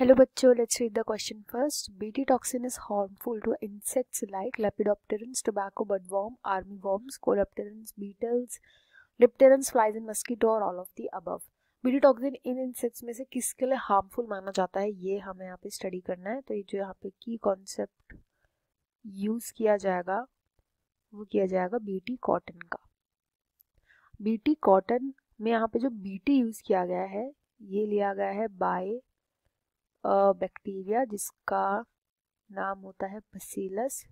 Hello बच्चों let's read the question first. Toxin is harmful to to like like lepidopterans, tobacco budworm, army worms, coleopterans, beetles dipterans flies and mosquito और all of the above toxin in insects में से किसके लिए harmful माना जाता है ये हमें यहाँ पे स्टडी करना है तो ये जो यहाँ पे की कॉन्सेप्ट यूज़ किया जाएगा वो किया जाएगा बीटी कॉटन का बीटी कॉटन में यहाँ पे जो बीटी यूज़ किया गया है ये लिया गया है बाय बैक्टीरिया जिसका नाम होता है बसीलस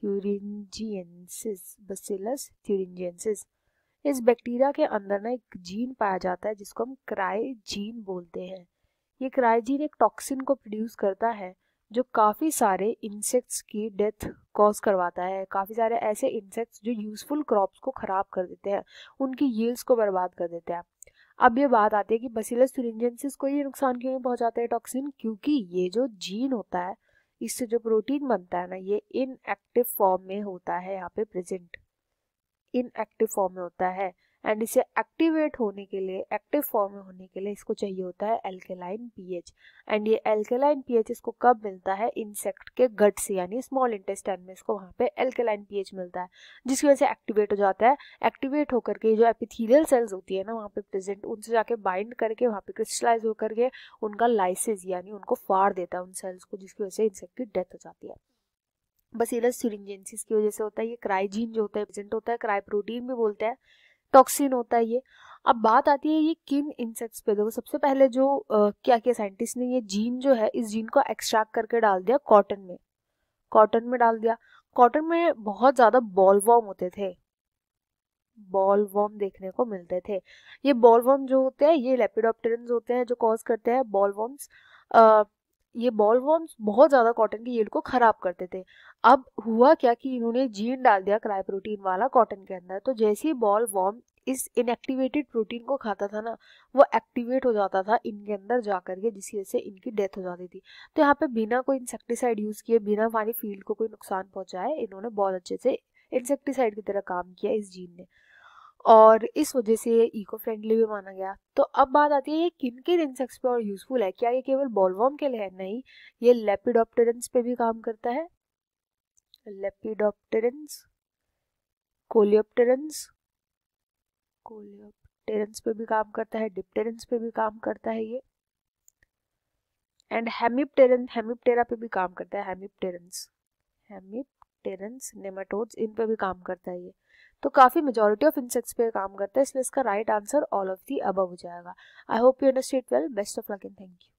थ्यूरिंजियंसिस बसीलस थ्यूरिंजियंसिस इस बैक्टीरिया के अंदर ना एक जीन पाया जाता है जिसको हम क्राइजीन बोलते हैं ये क्राइजीन एक टॉक्सिन को प्रोड्यूस करता है जो काफ़ी सारे इंसेक्ट्स की डेथ कॉज करवाता है काफ़ी सारे ऐसे इंसेक्ट्स जो यूज़फुल क्रॉप्स को ख़राब कर देते हैं उनकी यील्ड्स को बर्बाद कर देते हैं अब ये बात आती है कि बसीलस थुरिंजेंसिस को ये नुकसान क्यों नहीं पहुंचाता है टॉक्सिन क्योंकि ये जो जीन होता है इससे जो प्रोटीन बनता है ना ये इनएक्टिव फॉर्म में होता है यहाँ पे प्रेजेंट इनएक्टिव फॉर्म में होता है एंड इसे एक्टिवेट होने के लिए एक्टिव फॉर्म में होने के लिए इसको चाहिए होता है एल्केलाइन पीएच एंड ये एल्केलाइन पीएच इसको कब मिलता है इंसेक्ट के गट से यानी स्मॉल इंटेस्टाइन में इसको वहाँ पे एल्केलाइन पीएच मिलता है जिसकी वजह से एक्टिवेट हो जाता है एक्टिवेट होकर के जो एपिथीलियल सेल्स होती है ना वहाँ पे प्रेजेंट उनसे जाके बाइंड करके वहाँ पे क्रिस्टलाइज होकर के उनका लाइसिस यानी उनको फाड़ देता है उन सेल्स को जिसकी वजह से इंसेक्ट की डेथ हो जाती है बस इधर सिरिंजेंसिस की वजह से होता है ये क्राइजीन जो होता है प्रेजेंट होता है क्राइप्रोटीन भी बोलते हैं टॉक्सिन होता है ये अब बात आती है ये किन इंसेक्ट्स पे देखो सबसे पहले जो आ, क्या किया साइंटिस्ट ने ये जीन जो है इस जीन को एक्सट्रैक्ट करके डाल दिया कॉटन में कॉटन में डाल दिया कॉटन में बहुत ज़्यादा बॉल वॉर्म होते थे बॉल वॉर्म देखने को मिलते थे ये बॉल वॉर्म जो होते हैं ये लेपिडोप्टेरन्स होते हैं जो कॉज करते हैं बॉल वॉर्म्स ये बॉल वॉर्म्स बहुत ज़्यादा कॉटन की यील्ड को ख़राब करते थे अब हुआ क्या कि इन्होंने जीन डाल दिया क्राई प्रोटीन वाला कॉटन के अंदर तो जैसे ही बॉल वॉर्म इस इनएक्टिवेटेड प्रोटीन को खाता था ना वो एक्टिवेट हो जाता था इनके अंदर जा करके जिसकी वजह से इनकी डेथ हो जाती थी तो यहाँ पे बिना कोई इंसेक्टिसाइड यूज़ किए बिना हमारी फील्ड को कोई नुकसान पहुँचाए इन्होंने बहुत अच्छे से इंसेक्टिसाइड की तरह काम किया इस जीन ने और इस वजह से ये इको फ्रेंडली भी माना गया तो अब बात आती है ये किन किन इंसेक्ट्स पे और यूजफुल है क्या ये केवल बॉलवॉर्म के लिए है नहीं ये लेपिडोप्टेरेंस पे भी काम करता है लेपिडोप्टेरेंस कोलियोप्टेरेंस कोलियोप्टेरेंस पे भी काम करता है डिप्टेरेंस पे भी काम करता है ये एंड हेमिप्टेरेंस हेमिप्टेरा पे भी काम करता है हेमिप्टेरेंस हेमिप टेरेंस नेमाटोड्स इन पर भी काम करता है ये तो काफ़ी मेजोरिटी ऑफ इंसेक्ट्स पे काम करता है इसलिए इसका right answer all of the above हो जाएगा I hope you understand well best of luck and thank you